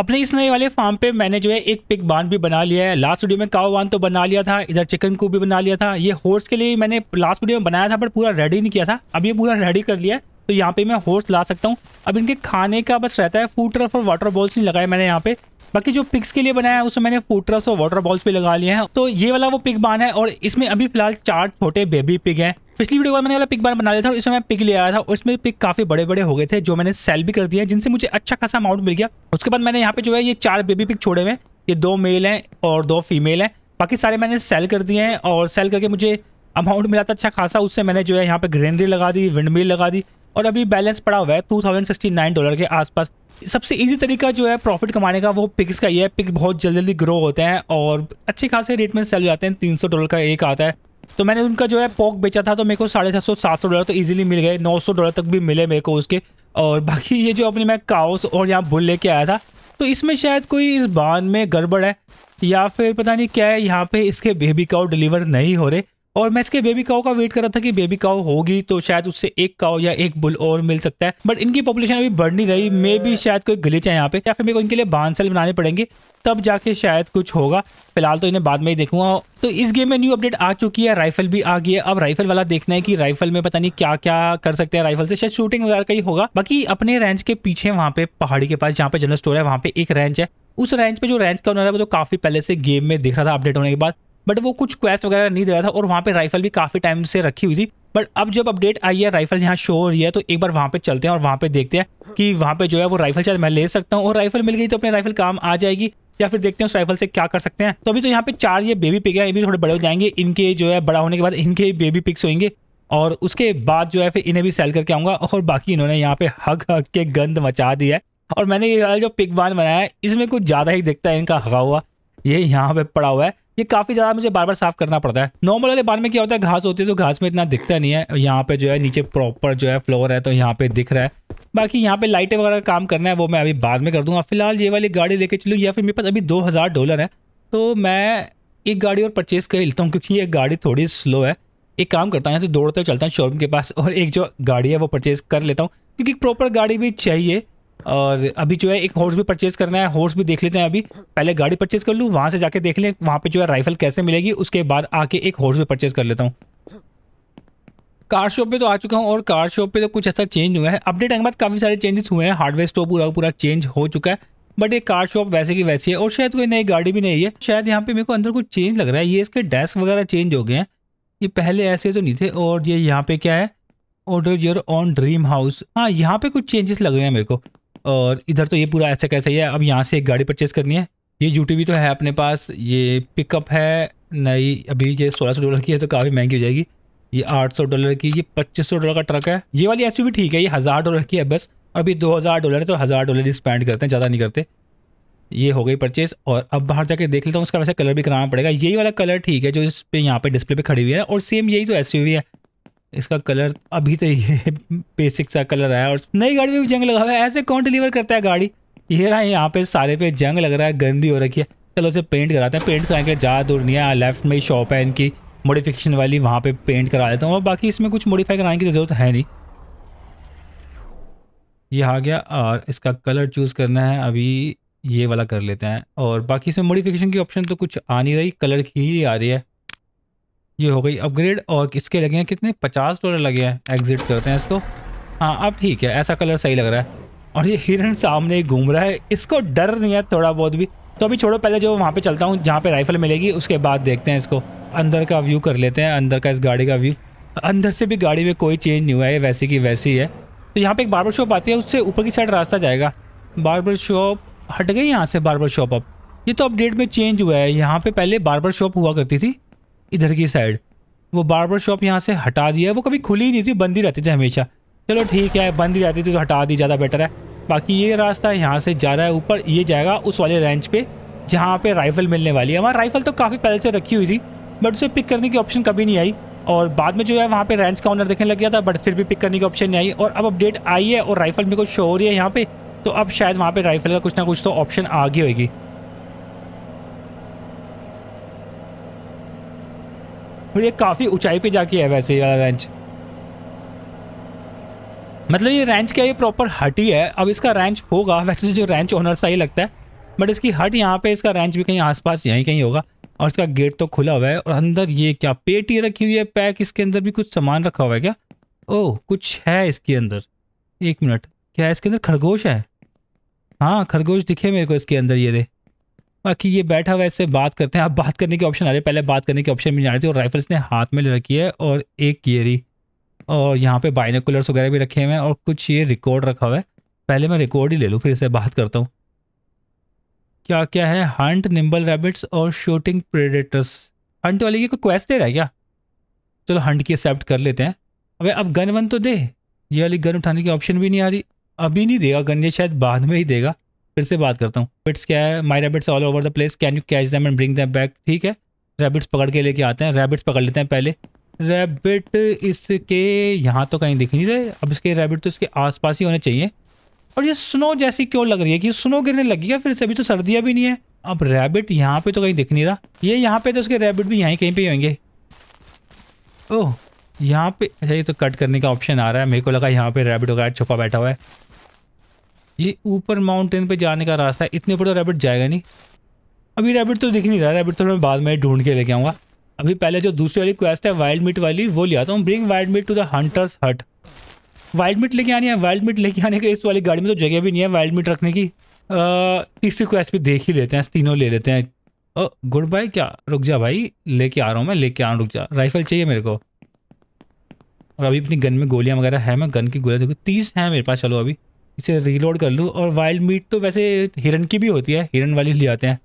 अपने इस नए वाले फार्म पे मैंने जो है एक पिक बांध भी बना लिया है लास्ट वीडियो में काओ बांध तो बना लिया था इधर चिकन को भी बना लिया था ये हॉर्स के लिए मैंने लास्ट वीडियो में बनाया था पर पूरा रेडी नहीं किया था अब ये पूरा रेडी कर लिया है तो यहाँ पे मैं हॉर्स ला सकता हूँ अब इनके खाने का बस रहता है फूड ट्रफ और वाटर बॉल्स नहीं लगाए मैंने यहाँ पे बाकी जो पिक्स के लिए बनाया है उसमें मैंने फूट्रस और वाटर बॉल्स भी लगा लिए हैं तो ये वाला वो पिक बान है और इसमें अभी फिलहाल चार छोटे बेबी पिक हैं पिछली वीडियो में मैंने वाला पिक बार बना लिया था और इसमें मैं पिक ले आया था और इसमें पिक काफी बड़े बड़े हो गए थे जो मैंने सेल भी कर दिए जिनसे मुझे अच्छा खासा अमाउंट मिल गया उसके बाद मैंने यहाँ पे जो है ये चार बेबी पिक छोड़े हुए ये दो मेल हैं और दो फीमेल हैं बाकी सारे मैंने सेल कर दिए हैं और सेल करके मुझे अमाउंट मिला था अच्छा खासा उससे मैंने जो है यहाँ पे ग्रेनरी लगा दी विंड मिल लगा दी और अभी बैलेंस पड़ा हुआ है टू डॉलर के आसपास सबसे इजी तरीका जो है प्रॉफिट कमाने का वो पिक्स का ही है पिक बहुत जल्दी जल्दी ग्रो होते हैं और अच्छे खासे रेट में सेल जाते हैं तीन डॉलर का एक आता है तो मैंने उनका जो है पॉक बेचा था तो मेरे को साढ़े छः सौ सात सौ डॉलर तो इजीली मिल गए नौ सौ डॉलर तक भी मिले मेरे को उसके और बाकी ये जो अपने मैं काउस और यहाँ भूल लेके आया था तो इसमें शायद कोई इस बांध में गड़बड़ है या फिर पता नहीं क्या है यहाँ पे इसके बेबी काउ डिलीवर नहीं हो रहे और मैं इसके बेबी काओ का वेट कर रहा था कि बेबी काओ होगी तो शायद उससे एक काओ या एक बुल और मिल सकता है बट इनकी पॉपुलेशन अभी बढ़ नहीं रही मे भी शायद कोई गलीच है यहाँ पे या फिर मेरे को इनके लिए बांसल बनाने पड़ेंगे तब जाके शायद कुछ होगा फिलहाल तो इन्हें बाद में ही देखूंगा तो इस गेम में न्यू अपडेट आ चुकी है राइफल भी आ गई है अब राइफल वाला देखना है कि राइफल में पता नहीं क्या क्या कर सकते हैं राइफल से शायद शूटिंग वगैरह का ही होगा बाकी अपने रेंज के पीछे वहाँ पे पहाड़ी के पास जहाँ पे जनरल स्टोर है वहाँ पे एक रेंज है उस रेंज पे जो रेंज का ऑनर है वो तो काफी पहले से गेम में दिख रहा था अपडेट होने के बाद बट वो कुछ क्वेस्ट वगैरह नहीं दे रहा था और वहाँ पे राइफल भी काफ़ी टाइम से रखी हुई थी बट अब जब अपडेट आई है राइफल यहाँ शो हो रही है तो एक बार वहाँ पे चलते हैं और वहाँ पे देखते हैं कि वहाँ पे जो है वो राइफल शायद मैं ले सकता हूँ और राइफल मिल गई तो अपने राइफल काम आ जाएगी या फिर देखते हैं उस राइफल से क्या कर सकते हैं तो अभी तो यहाँ पे चार ये बेबी पिक है ये भी थोड़े बड़े हो जाएंगे इनके जो है बड़ा होने के बाद इनके बेबी पिक्स होंगे और उसके बाद जो है फिर इन्हें भी सेल करके आऊँगा और बाकी इन्होंने यहाँ पे हक हक के गंद मचा दिया है और मैंने ये जो पिक वान बनाया है इसमें कुछ ज़्यादा ही दिखता है इनका हगा हुआ ये यहाँ पे पड़ा हुआ है ये काफी ज्यादा मुझे बार बार साफ करना पड़ता है नॉर्मल वाले बार में क्या होता है घास होती है तो घास में इतना दिखता नहीं है यहाँ पे जो है नीचे प्रॉपर जो है फ्लोर है तो यहाँ पे दिख रहा है बाकी यहाँ पे लाइटें वगैरह काम करना है वो मैं अभी बाद में कर दूंगा फिलहाल ये वाली गाड़ी लेके चलूँ या फिर मेरे पास अभी दो हज़ार डॉलर है तो मैं एक गाड़ी और परचेज़ कर लेता हूँ क्योंकि ये गाड़ी थोड़ी स्लो है एक काम करता हूँ यहाँ से दौड़ते चलता हूँ शोरूम के पास और एक जो गाड़ी है वो परचेज़ कर लेता हूँ क्योंकि प्रॉपर गाड़ी भी चाहिए और अभी जो है एक हॉर्स भी परचेज करना है हॉर्स भी देख लेते हैं अभी पहले गाड़ी परचेज कर लूँ वहाँ से जाके देख लें वहाँ पे जो है राइफल कैसे मिलेगी उसके बाद आके एक हॉर्स भी परचेज कर लेता हूँ कार शॉप पे तो आ चुका हूँ और कार शॉप पे तो कुछ ऐसा चेंज हुआ है अपडेट आने के बाद काफ़ी सारे चेंजेस हुए हैं हार्डवेयर स्टोर पूरा पूरा चेंज हो चुका है बट ये कार शॉप वैसे की वैसी है और शायद कोई नई गाड़ी भी नहीं है शायद यहाँ पे मेरे को अंदर कुछ चेंज लग रहा है ये इसके डेस्क वगैरह चेंज हो गए हैं ये पहले ऐसे तो नहीं थे और ये यहाँ पे क्या है order your own dream house हाँ यहाँ पे कुछ चेंजेस लग रहे हैं मेरे को और इधर तो ये पूरा ऐसा कैसा ही है अब यहाँ से एक गाड़ी परचेज़ करनी है ये यू तो है अपने पास ये पिकअप है नई अभी ये सोलह सौ डॉलर की है तो काफ़ी महंगी हो जाएगी ये आठ सौ डॉलर की ये पच्चीस सौ डॉलर का ट्रक है ये वाली एस ठीक है ये हज़ार डॉलर की है बस अभी दो हज़ार डॉलर है तो हज़ार डॉलर ही स्पेंड करते हैं ज़्यादा नहीं करते ये हो गई परचेज़ और अब बाहर जाके देख लेता हूँ उसका वैसे कलर भी कराना पड़ेगा यही वाला कलर ठीक है जो इस पर यहाँ पर डिस्प्ले पर खड़ी हुई है और सेम यही तो एस है इसका कलर अभी तो ये बेसिक सा कलर आया और नई गाड़ी में भी जंग लगा हुआ है ऐसे कौन डिलीवर करता है गाड़ी ये रहा यहाँ पे सारे पे जंग लग रहा है गंदी हो रखी है चलो उसे पेंट कराते हैं पेंट कराएंगे ज़्यादा दूर नहीं है लेफ्ट में ही शॉप है इनकी मोडिफिकेशन वाली वहाँ पे पेंट करा देता हूँ और बाकी इसमें कुछ मॉडिफाई कराने की ज़रूरत है नहीं ये आ गया और इसका कलर चूज़ करना है अभी ये वाला कर लेते हैं और बाकी इसमें मॉडिफिकेशन की ऑप्शन तो कुछ आ नहीं रही कलर की ही आ रही है ये हो गई अपग्रेड और किसके लगे हैं कितने पचास डॉलर लगे हैं एग्जिट करते हैं इसको हाँ अब ठीक है ऐसा कलर सही लग रहा है और ये हिरन सामने घूम रहा है इसको डर नहीं है थोड़ा बहुत भी तो अभी छोड़ो पहले जो वहाँ पे चलता हूँ जहाँ पे राइफल मिलेगी उसके बाद देखते हैं इसको अंदर का व्यू कर लेते हैं अंदर का इस गाड़ी का व्यू अंदर से भी गाड़ी में कोई चेंज नहीं हुआ है वैसी की वैसी है तो यहाँ पे एक बार्बर शॉप आती है उससे ऊपर की साइड रास्ता जाएगा बार्बर शॉप हट गई यहाँ से बार्बर शॉप अब ये तो अपडेट में चेंज हुआ है यहाँ पर पहले बार्बर शॉप हुआ करती थी इधर की साइड वो बार्बर शॉप यहाँ से हटा दिया है वो कभी खुली ही नहीं थी बंद ही रहती थी हमेशा चलो ठीक है बंद ही रहती थी तो हटा दी ज़्यादा बेटर है बाकी ये रास्ता यहाँ से जा रहा है ऊपर ये जाएगा उस वाले रेंज पे जहाँ पे राइफ़ल मिलने वाली है हमारा राइफ़ल तो काफ़ी पहले से रखी हुई थी बट उसे पिक करने की ऑप्शन कभी नहीं आई और बाद में जो है वहाँ पर रेंज का ऑनर देखने लग गया था बट फिर भी पिक करने की ऑप्शन नहीं आई और अब अपडेट आई है और राइफ़ल मेरे को शो हो रही है यहाँ पर तो अब शायद वहाँ पर राइफ़ल का कुछ ना कुछ तो ऑप्शन आ गई होगी और ये काफ़ी ऊंचाई पे जाके है वैसे ये वाला रेंच मतलब ये रेंच क्या ये प्रॉपर हट ही है अब इसका रेंच होगा वैसे तो जो रेंच ओनर सा ही लगता है बट इसकी हट यहाँ पे इसका रेंच भी कहीं आसपास यहीं कहीं होगा और इसका गेट तो खुला हुआ है और अंदर ये क्या पेटी रखी हुई है पैक इसके अंदर भी कुछ सामान रखा हुआ है क्या ओह कुछ है इसके अंदर एक मिनट क्या इसके अंदर खरगोश है हाँ खरगोश दिखे मेरे को इसके अंदर ये दे बाकी ये बैठा हुआ इससे बात करते हैं अब बात करने के ऑप्शन आ रहे पहले बात करने के ऑप्शन भी नहीं आ रहे थे और राइफल्स ने हाथ में ले रखी है और एक गियरी और यहाँ पे बाइनोकुलर्स वगैरह भी रखे हुए हैं और कुछ ये रिकॉर्ड रखा हुआ है पहले मैं रिकॉर्ड ही ले लूँ फिर इससे बात करता हूँ क्या क्या है हंट निम्बल रैबिट्स और शूटिंग प्रेडेटर्स हंट वाले ये कोई क्वेस्ट दे रहा है क्या चलो हंट की एक्सेप्ट कर लेते हैं अब अब गन वन तो दे ये वाली गन उठाने की ऑप्शन भी नहीं आ रही अभी नहीं देगा गन ये शायद बाद में ही देगा फिर से बात करता हूँ रेबिट्स क्या है my rabbits all over the place can you catch them and bring them back ठीक है रेबिट्स पकड़ के लेके आते हैं रेबिट्स पकड़ लेते हैं पहले रैबिट इसके यहाँ तो कहीं दिख नहीं रहे अब इसके रैबिट तो इसके आसपास ही होने चाहिए और ये स्नो जैसी क्यों लग रही है कि स्नो गिरने लगी है फिर से अभी तो सर्दियाँ भी नहीं है अब रैबिट यहाँ पे तो कहीं दिख नहीं रहा ये यहाँ पे तो उसके रैबिट भी यहीं कहीं पे होंगे ओह यहाँ पे अच्छा ये तो कट करने का ऑप्शन आ रहा है मेरे को लगा यहाँ पे रैबिट वगैरह छुपा बैठा हुआ है ये ऊपर माउंटेन पे जाने का रास्ता है इतने ऊपर तो रैबिट जाएगा नहीं अभी रैबिट तो दिख नहीं रहा रैबिट तो मैं बाद में ढूंढ के लेके आऊँगा अभी पहले जो दूसरी वाली क्वेस्ट है वाइल्ड मीट वाली वो ले आता हूँ bring wild meat to the hunters hut wild meat लेके आनी है वाइल्ड मीट लेके आने के इस वाली गाड़ी में तो जगह भी नहीं है वाइल्ड मीट रखने की तीसरी क्वेस्ट भी देख ही लेते हैं तीनों ले लेते हैं गुड बाय क्या रुक जा भाई लेके आ रहा हूँ मैं लेके आ रहा रुक जा राइफल चाहिए मेरे को और अभी अपनी गन में गोलियाँ वगैरह है मैं गन की गोलियाँ देखो तीस हैं मेरे पास चलो अभी इसे रीलोड कर लूँ और वाइल्ड मीट तो वैसे हिरन की भी होती है हिरन वाली ले आते हैं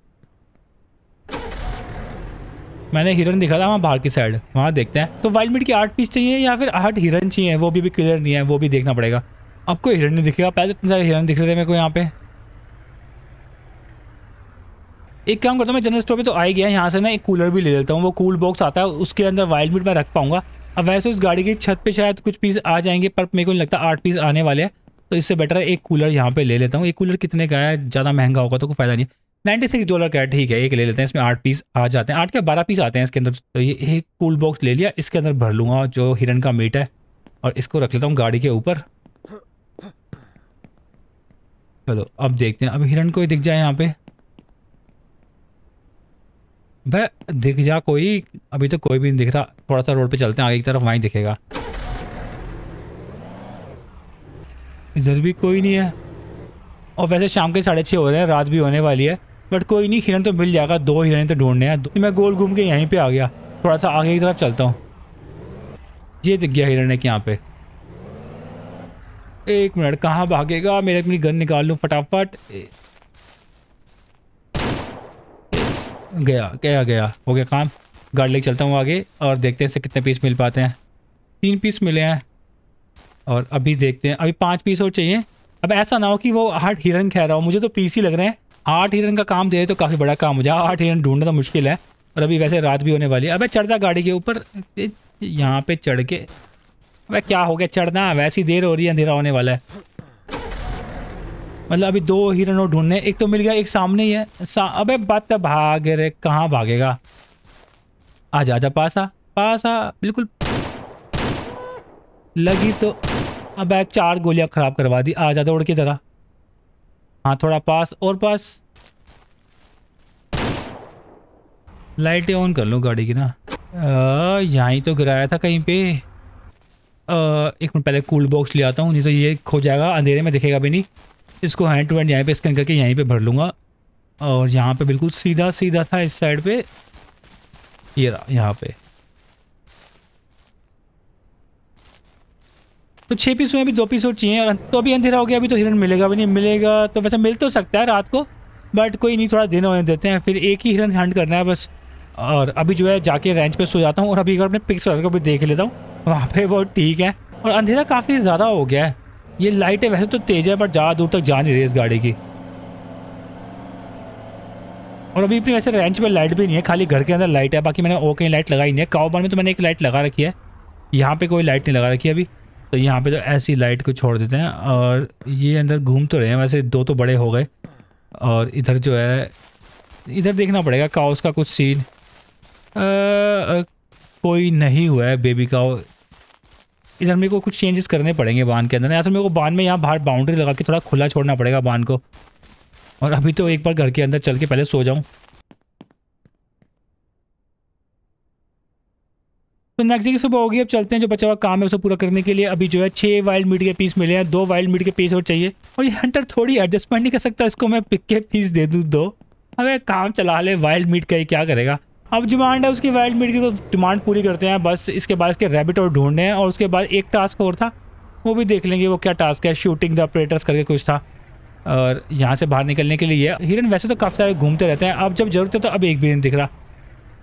मैंने हिरन दिखा था वहाँ बाहर की साइड वहाँ देखते हैं तो वाइल्ड मीट की आठ पीस चाहिए या फिर आठ हिरन चाहिए वो भी अभी क्लियर नहीं है वो भी देखना पड़ेगा आपको हिरन नहीं दिखेगा पहले तो इतने सारे हिरन दिख रहे थे मेरे को यहाँ पे एक काम करता हूँ मैं जनरल स्टोर पे तो आई गया यहाँ से ना एक कूलर भी ले लेता हूँ वो कूल बॉक्स आता है उसके अंदर वाइल्ड मीट मैं रख पाऊँगा अब वैसे उस गाड़ी की छत पे शायद कुछ पीस आ जाएंगे पर मेरे को नहीं लगता आठ पीस आने वाले हैं तो इससे बेटर है एक कूलर यहाँ पे ले लेता हूँ एक कूलर कितने का है ज़्यादा महंगा होगा तो कोई फ़ायदा नहीं नाइन्टी सिक्स डॉलर का है ठीक है एक ले लेते हैं इसमें आठ पीस आ जाते हैं आठ के बारह पीस आते हैं इसके अंदर तो ये एक कूल बॉक्स ले लिया इसके अंदर भर लूँगा जो हिरन का मीट है और इसको रख लेता हूँ गाड़ी के ऊपर चलो अब देखते हैं अब हिरन कोई दिख जाए यहाँ पे भाई दिख जा कोई अभी तो कोई भी नहीं दिख रहा थोड़ा सा रोड पे चलते हैं आगे की तरफ वहीं दिखेगा इधर भी कोई नहीं है और वैसे शाम के साढ़े छः हो रहे हैं रात भी होने वाली है बट कोई नहीं हिरन तो मिल जाएगा दो हिरन तो ढूंढने हैं मैं गोल घूम के यहीं पे आ गया थोड़ा सा आगे की तरफ चलता हूँ ये दिख गया हिरन है यहाँ पे एक मिनट कहाँ भागेगा मेरे अपनी गन निकाल लूँ फटाफट गया गया गया हो गया काम गाड़ी लेके चलता हूँ आगे और देखते हैं इसे कितने पीस मिल पाते हैं तीन पीस मिले हैं और अभी देखते हैं अभी पाँच पीस और चाहिए अब ऐसा ना हो कि वो आठ हिरन कह रहा हो मुझे तो पीस ही लग रहे हैं आठ हिरन का काम दे तो काफ़ी बड़ा काम हो जाए आठ हिरन ढूंढना तो मुश्किल है और अभी वैसे रात भी होने वाली है अब चढ़ता गाड़ी के ऊपर यहाँ पे चढ़ के अबे क्या हो गया चढ़ना वैसी देर हो रही है अंधेरा होने वाला है मतलब अभी दो हिरन और ढूंढने एक तो मिल गया एक सामने ही है सा, अबे बत भाग रे कहाँ भागेगा आ जा पास आ पास आ बिल्कुल लगी तो अब चार गोलियां ख़राब करवा दी आ जा दौड़ की तरह हाँ थोड़ा पास और पास लाइटें ऑन कर लो गाड़ी की ना यहाँ ही तो गिराया था कहीं पे आ, एक मिनट पहले कूल बॉक्स ले आता हूँ नहीं तो ये खो जाएगा अंधेरे में दिखेगा भी नहीं इसको हैंड टू हैंड यहाँ पे स्कैन करके यहीं पे भर लूँगा और यहाँ पे बिल्कुल सीधा सीधा था इस साइड पे ये यह रहा यहाँ पे तो छः पीस में अभी दो पीस और चाहिए तो अभी अंधेरा हो गया अभी तो हिरन मिलेगा भी नहीं मिलेगा तो वैसे मिल तो सकता है रात को बट कोई नहीं थोड़ा दिन होने देते हैं फिर एक ही हिरन हंड करना है बस और अभी जो है जाके रेंच पे सो जाता हूँ और अभी अपने पिक्स को भी देख लेता हूँ वहाँ पे वो ठीक है और अंधेरा काफ़ी ज़्यादा हो गया है ये लाइटें वैसे तो तेज़ है बट ज़्यादा दूर तक जा नहीं रही इस गाड़ी की और अभी अपनी वैसे रेंच पर लाइट भी नहीं है खाली घर के अंदर लाइट है बाकी मैंने ओके लाइट लगाई नहीं है काओबान में तो मैंने एक लाइट लगा रखी है यहाँ पे कोई लाइट नहीं लगा रखी है अभी तो यहाँ पे तो ऐसी लाइट को छोड़ देते हैं और ये अंदर घूम तो रहे हैं वैसे दो तो बड़े हो गए और इधर जो है इधर देखना पड़ेगा काउस का कुछ सीन आ, आ, कोई नहीं हुआ है बेबी काउ इधर मेरे को कुछ चेंजेस करने पड़ेंगे बांध के अंदर या तो मेरे को बांध में यहाँ बाहर बाउंड्री लगा के थोड़ा खुला छोड़ना पड़ेगा बांध को और अभी तो एक बार घर के अंदर चल के पहले सो जाऊँ तो नेक्स्ट की सुबह होगी अब चलते हैं जो बचा हुआ काम है उसे पूरा करने के लिए अभी जो है छः वाइल्ड मीट के पीस मिले हैं दो वाइल्ड मीट के पीस और चाहिए और ये हंटर थोड़ी एडजस्टमेंट नहीं कर सकता इसको मैं पिक के पीस दे दूँ दो अब काम चला ले वाइल्ड मीट का ही क्या करेगा अब डिमांड है उसकी वाइल्ड मीट की तो डिमांड पूरी करते हैं बस इसके बाद इसके रैबिट और ढूंढने हैं और उसके बाद एक टास्क और था वो भी देख लेंगे वो क्या टास्क है शूटिंग द ऑपरेटर्स करके कुछ था और यहाँ से बाहर निकलने के लिए हिरन वैसे तो काफ़ी सारे घूमते रहते हैं अब जब जरूरत है तो अब एक भी नहीं दिख रहा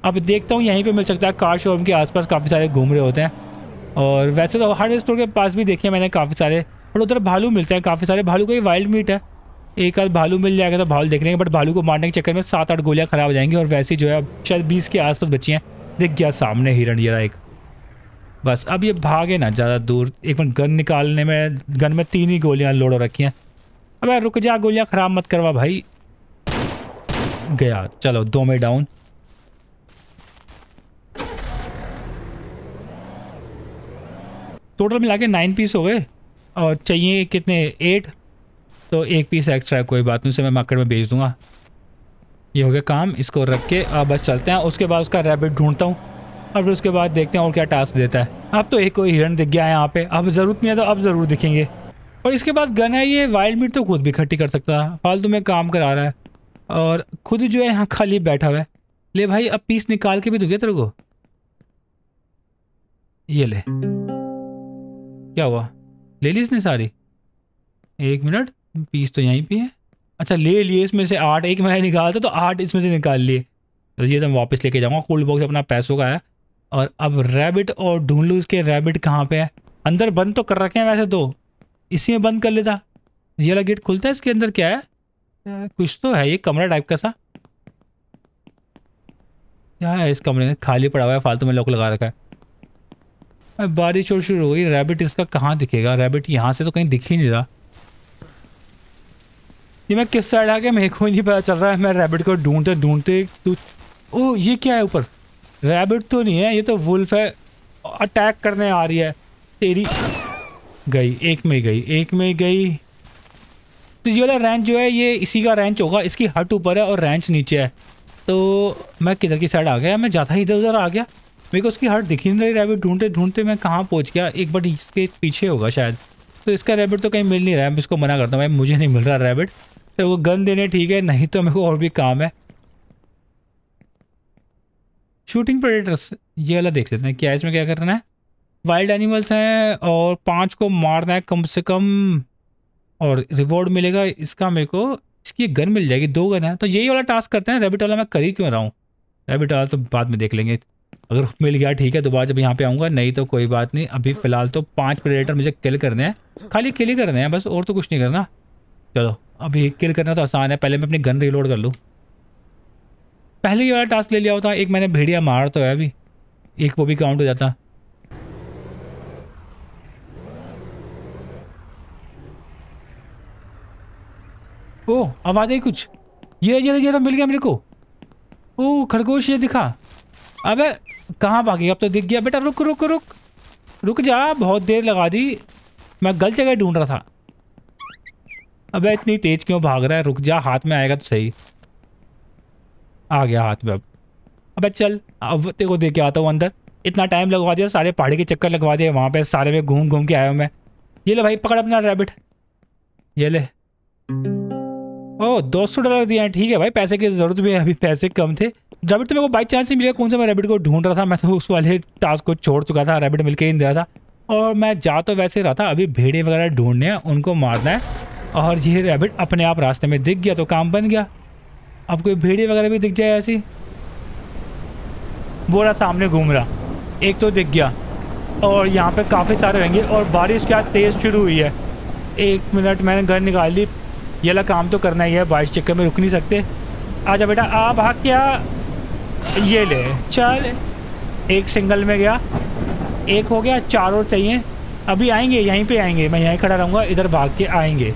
अब देखता हूँ यहीं पे मिल सकता है कार शोरूम के आसपास काफ़ी सारे घूम रहे होते हैं और वैसे तो हर स्टोर के पास भी देखे मैंने काफ़ी सारे और उधर भालू मिलते हैं काफ़ी सारे भालू का ही वाइल्ड मीट है एक आध भालू मिल जाएगा तो भालू देख लेंगे बट भालू को मारने के चक्कर में सात आठ गोलियाँ ख़राब हो जाएंगी और वैसे जो है अब शायद बीस के आसपास बची हैं दिख गया सामने हिरण जरा एक बस अब ये भागे ना ज़्यादा दूर एक मिनट गन निकालने में गन में तीन ही गोलियाँ लोडो रखी हैं अब यार रुक जा गोलियाँ ख़राब मत करवा भाई गया चलो दो में डाउन टोटल मिला के नाइन पीस हो गए और चाहिए कितने एट तो एक पीस एक्स्ट्रा है कोई बात नहीं उसे मैं मार्केट में भेज दूंगा ये हो गया काम इसको रख के अब बस चलते हैं उसके बाद उसका रैबिट ढूंढता हूँ और फिर उसके बाद देखते हैं और क्या टास्क देता है अब तो एक कोई हिरन दिख गया है यहाँ पे अब ज़रूरत नहीं है तो अब ज़रूर दिखेंगे और इसके बाद गन है ये वाइल्ड मीट तो खुद भी इकट्ठी कर सकता है फालतू में काम करा रहा है और खुद जो है यहाँ खाली बैठा हुआ है ले भाई अब पीस निकाल के भी तो दूंगे तेरे को ये ले क्या हुआ ले ली इसने सारी एक मिनट पीस तो यहीं पे है अच्छा ले लिए इसमें से आठ एक मैं निकालता तो आठ इसमें से निकाल लिए तो ये तो मैं वापस लेके जाऊँगा कोल्ड बॉक्स अपना पैसों का है और अब रैबिट और ढूंढ लूँ इसके रैबिट कहाँ पे है अंदर बंद तो कर रखे हैं वैसे तो इसी में बंद कर लेता ये वाला गेट खुलता है इसके अंदर क्या है कुछ तो है ये कमरा टाइप का सा क्या है इस कमरे में खाली पड़ा हुआ है फालतू में लॉक लगा रखा है अब बारिश और शुरू हो गई रैबिट इसका कहाँ दिखेगा रैबिट यहाँ से तो कहीं दिख ही नहीं रहा ये मैं किस साइड आ गया मेरे को नहीं पता चल रहा है मैं रैबिट को ढूंढते ढूंढते ओ ये क्या है ऊपर रैबिट तो नहीं है ये तो वुल्फ है अटैक करने आ रही है तेरी गई एक में गई एक में गई तो ये वाला रेंच जो है ये इसी का रेंच होगा इसकी हट ऊपर है और रेंच नीचे है तो मैं किधर की साइड आ गया मैं जाता ही इधर उधर आ गया मेरे को उसकी हार्ट दिखी नहीं रही रैबिट ढूंढते ढूंढते मैं कहाँ पहुँच गया एक बार इसके पीछे होगा शायद तो इसका रैबिट तो कहीं मिल नहीं रहा है मैं इसको मना करता हूँ भाई मुझे नहीं मिल रहा रैबिट तो वो गन देने ठीक है नहीं तो मेरे को और भी काम है शूटिंग प्रेडेटर्स ये वाला देख लेते हैं क्या इसमें क्या करना है वाइल्ड एनिमल्स हैं और पाँच को मारना है कम से कम और रिवॉर्ड मिलेगा इसका मेरे को इसकी गन मिल जाएगी दो गन है तो यही वाला टास्क करते हैं रेबिट वाला मैं कर ही क्यों रहा हूँ रेबिट वाला तो बाद में देख लेंगे अगर मिल गया ठीक है दोबारा जब यहाँ पे आऊँगा नहीं तो कोई बात नहीं अभी फ़िलहाल तो पाँच प्रेडेटर मुझे किल करने हैं खाली किल ही करने हैं बस और तो कुछ नहीं करना चलो अभी किल करना तो आसान है पहले मैं अपनी गन रिलोड कर लूँ पहले ही वाला टास्क ले लिया होता एक मैंने भेड़िया मार तो है अभी एक वो भी काउंट हो जाता ओ आवाज़ आई कुछ ये जरा जरा तो मिल गया मेरे को ओ खरगोश ये दिखा अबे कहाँ भागी अब तो दिख गया बेटा रुक रुक रुक रुक जा बहुत देर लगा दी मैं गलत जगह ढूंढ रहा था अबे इतनी तेज क्यों भाग रहा है रुक जा हाथ में आएगा तो सही आ गया हाथ में अब अबे चल अब तेरे को देख के आता हूँ अंदर इतना टाइम लगवा दिया सारे पहाड़ी के चक्कर लगवा दिए वहाँ पे सारे में घूम घूम के आया हूँ मैं ये ले भाई पकड़ अपना रैबिट ये ले ओ दो सौ डॉलर दिए हैं ठीक है भाई पैसे की ज़रूरत भी है अभी पैसे कम थे जब तो मेरे को बाई चांस ही मिलेगा कौन सा मैं रैबिट को ढूंढ रहा था मैं तो उस वाले टास्क को छोड़ चुका था रैबिट मिल के ही दिया था और मैं जा तो वैसे रहा था अभी भेड़े वगैरह ढूंढने हैं उनको मारना है और ये रैबिट अपने आप रास्ते में दिख गया तो काम बन गया अब कोई भेड़े वगैरह भी दिख जाए ऐसी बोरा सामने घूम रहा एक तो दिख गया और यहाँ पर काफ़ी सारे रहेंगे और बारिश क्या तेज़ शुरू हुई है एक मिनट मैंने घर निकाल ली ये काम तो करना ही है बारिश चक्कर में रुक नहीं सकते आजा बेटा आप भाग क्या ये ले चल एक सिंगल में गया एक हो गया चार और चाहिए अभी आएंगे यहीं पे आएंगे मैं यहीं खड़ा रहूँगा इधर भाग के आएंगे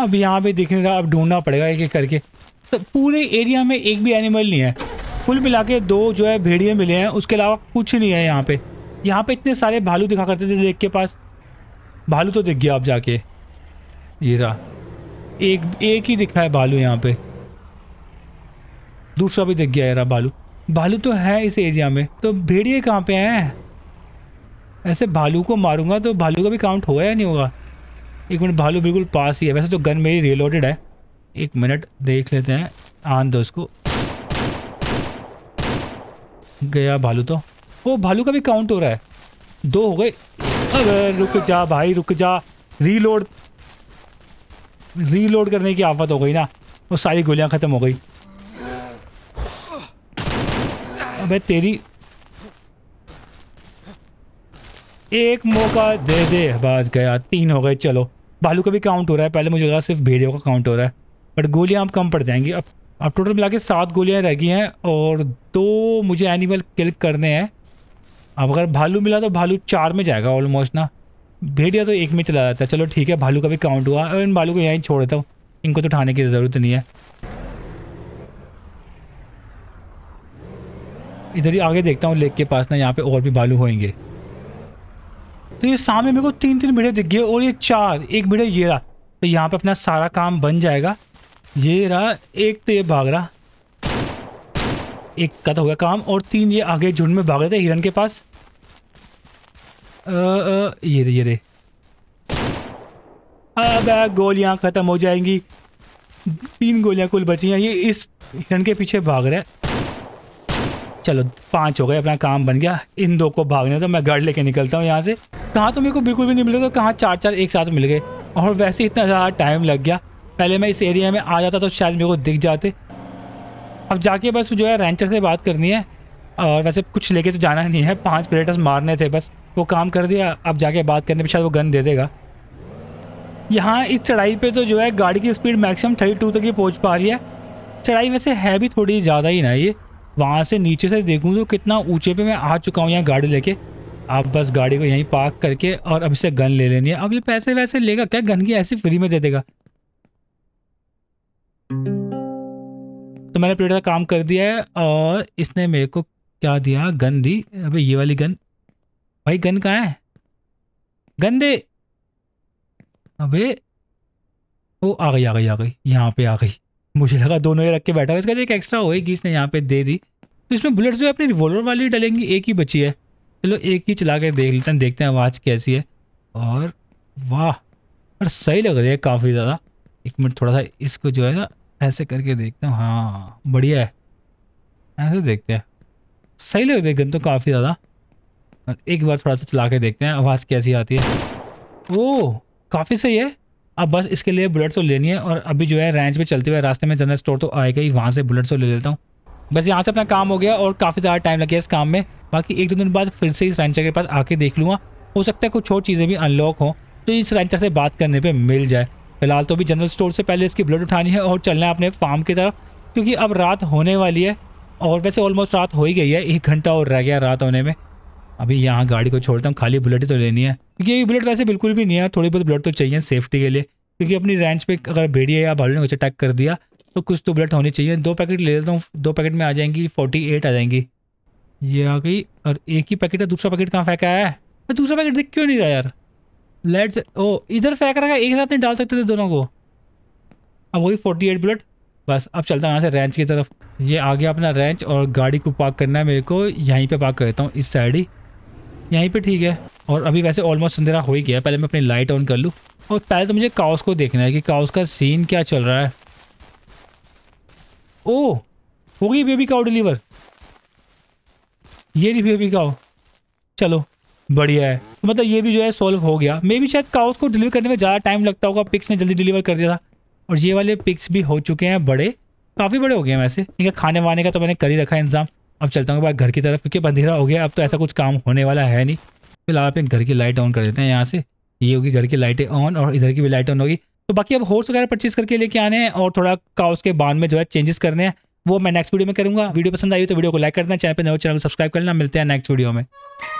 अब यहाँ पे दिखने का रहा अब ढूंढना पड़ेगा एक एक करके तो पूरे एरिया में एक भी एनिमल नहीं है कुल मिला के दो जो है भेड़िए मिले हैं उसके अलावा कुछ नहीं है यहाँ पे यहाँ पे इतने सारे भालू दिखा करते थे लेक के पास भालू तो दिख गया आप जाके ये रहा एक एक ही दिखा है भालू यहाँ पे दूसरा भी दिख गया ये रहा भालू भालू तो है इस एरिया में तो भेड़िए कहाँ पे हैं ऐसे भालू को मारूंगा तो भालू का भी काउंट होगा या नहीं होगा एक मिनट भालू बिल्कुल पास ही है वैसे तो गन मेरी रिलोडेड है एक मिनट देख लेते हैं आन दो उसको गया भालू तो वो भालू का भी काउंट हो रहा है दो हो गए अरे रुक जा भाई रुक जा रीलोड रीलोड करने की आफत हो गई ना वो सारी गोलियां ख़त्म हो गई अबे तेरी एक मौका दे दे बाज गया तीन हो गए चलो भालू का भी काउंट हो रहा है पहले मुझे लगा सिर्फ भेड़ियों का काउंट हो रहा है बट गोलियां अब कम पड़ जाएंगी अब अब टोटल मिला के सात गोलियां रह गई हैं और दो मुझे एनिमल किल करने हैं अब अगर भालू मिला तो भालू चार में जाएगा ऑलमोस्ट ना भेड़िया तो एक में चला जाता है चलो ठीक है भालू का भी काउंट हुआ और इन भालू को यहीं छोड़ देता हूँ इनको तो उठाने की ज़रूरत नहीं है इधर ही आगे देखता हूँ लेक के पास ना यहाँ पे और भी भालू होंगे तो ये सामने मेरे को तीन तीन भीड़े दिख गए और ये चार एक भीड़े ये रहा तो यहाँ पे अपना सारा काम बन जाएगा ये रहा एक तो ये भाग रहा एक का तो हो गया काम और तीन ये आगे झुंड में भाग रहे थे हिरन के पास ये रे ये रे अब गोलियां ख़त्म हो जाएंगी तीन गोलियां कुल बची हैं ये इस हिरण के पीछे भाग रहा है चलो पांच हो गए अपना काम बन गया इन दो को भागने तो मैं गढ़ लेके निकलता हूँ यहाँ से कहाँ तो मेरे को बिल्कुल भी नहीं मिल तो कहाँ चार चार एक साथ मिल गए और वैसे इतना ज़्यादा टाइम लग गया पहले मैं इस एरिया में आ जाता तो शायद मेरे को दिख जाते अब जाके बस जो है रेंचर से बात करनी है और वैसे कुछ लेके तो जाना नहीं है पाँच प्लेटर्स मारने थे बस वो काम कर दिया अब जाके बात करने पे शायद वो गन दे देगा यहाँ इस चढ़ाई पे तो जो है गाड़ी की स्पीड मैक्सिमम थर्टी टू तक ही पहुँच पा रही है चढ़ाई वैसे है भी थोड़ी ज़्यादा ही ना ये वहाँ से नीचे से देखूँ तो कितना ऊँचे पे मैं आ चुका हूँ यहाँ गाड़ी लेके आप बस गाड़ी को यहीं पार्क करके और अब इससे गन ले लेनी है अब ये पैसे वैसे लेगा क्या गन की ऐसी फ्री में दे देगा तो मैंने प्लेटर का काम कर दिया है और इसने मेरे को क्या दिया गन दी अबे ये वाली गन भाई गन कहाँ है गन दे अबे ओ आ गई आ गई आ गई यहाँ पे आ गई मुझे लगा दोनों ये रख के बैठा हुआ इसका एक एक्स्ट्रा होएगी इसने यहाँ पे दे दी तो इसमें बुलेट्स जो है अपनी रिवॉल्वर वाली डलेंगी एक ही बची है चलो एक ही चला के देख लेते हैं देखते हैं आवाज़ कैसी है और वाह और सही लग रही है काफ़ी ज़्यादा एक मिनट थोड़ा सा इसको जो है ना ऐसे करके देखते हैं हाँ बढ़िया है ऐसे देखते हैं सही लग रही है गन तो काफ़ी ज़्यादा एक बार थोड़ा सा चला के देखते हैं आवाज़ कैसी आती है वो काफ़ी सही है अब बस इसके लिए बुलेट्स तो लेनी है और अभी जो है रेंज पे चलते हुए रास्ते में जनरल स्टोर तो आएगा ही वहाँ से बुलेट्स तो ले लेता हूँ बस यहाँ से अपना काम हो गया और काफ़ी ज़्यादा टाइम लग गया इस काम में बाकी एक दो दिन बाद फिर से इस रेंचर के पास आके देख लूँगा हो सकता है कुछ और चीज़ें भी अनलॉक हों तो इस रेंचर से बात करने पर मिल जाए फिलहाल तो अभी जनरल स्टोर से पहले इसकी ब्लड उठानी है और चलना है अपने फार्म की तरफ क्योंकि अब रात होने वाली है और वैसे ऑलमोस्ट रात हो ही गई है एक घंटा और रह गया रात होने में अभी यहाँ गाड़ी को छोड़ता हूँ खाली बुलेट ही तो लेनी है क्योंकि ये बुलेट वैसे बिल्कुल भी नहीं है थोड़ी बहुत बुलेट तो चाहिए सेफ्टी के लिए क्योंकि अपनी रेंच पे अगर भेड़िए या भालू ने कुछ अटैक कर दिया तो कुछ तो बुलेट होनी चाहिए दो पैकेट ले लेता हूँ दो पैकेट में आ जाएंगी फोर्टी एट आ जाएंगी ये आ गई और एक ही पैकेट है दूसरा पैकेट कहाँ फेंका है मैं दूसरा पैकेट दिख क्यों नहीं रहा यार लेट्स ओ इधर फेंक रहा है एक साथ नहीं डाल सकते थे दोनों को अब वही फोर्टी एट बुलेट बस अब चलता हूँ यहाँ से रेंच की तरफ ये आ गया अपना रेंच और गाड़ी को पार्क करना है मेरे को यहीं पे पार्क कर देता हूँ इस साइड ही यहीं पे ठीक है और अभी वैसे ऑलमोस्ट अंधेरा हो ही गया पहले मैं अपनी लाइट ऑन कर लूँ और पहले तो मुझे काउस को देखना है कि काउस का सीन क्या चल रहा है ओ हो गई बेबी काउ डिलीवर ये नहीं बेबी काउ चलो बढ़िया है तो मतलब ये भी जो है सॉल्व हो गया मे भी शायद काउस को डिलीवर करने में ज़्यादा टाइम लगता होगा पिक्स ने जल्दी डिलीवर कर दिया था और ये वाले पिक्स भी हो चुके हैं बड़े काफ़ी बड़े हो गए हैं वैसे इनके खाने वाने का तो मैंने कर ही रखा है इंतजाम अब चलता हूँ एक घर की तरफ क्योंकि अंधेरा हो गया अब तो ऐसा कुछ काम होने वाला है नहीं फिलहाल आप घर की लाइट ऑन कर देते हैं यहाँ से ये होगी घर की लाइटें ऑन और इधर की भी लाइट ऑन होगी तो बाकी अब हॉर्स वगैरह परचेज करके लेके आने हैं और थोड़ा काउस के बांध में जो है चेंजेस करने हैं वो मैं नेक्स्ट वीडियो में करूँगा वीडियो पसंद आई तो वीडियो को लाइक करना चैनल पर नए चैनल तो को सब्सक्राइब करना मिलते हैं नेक्स्ट वीडियो में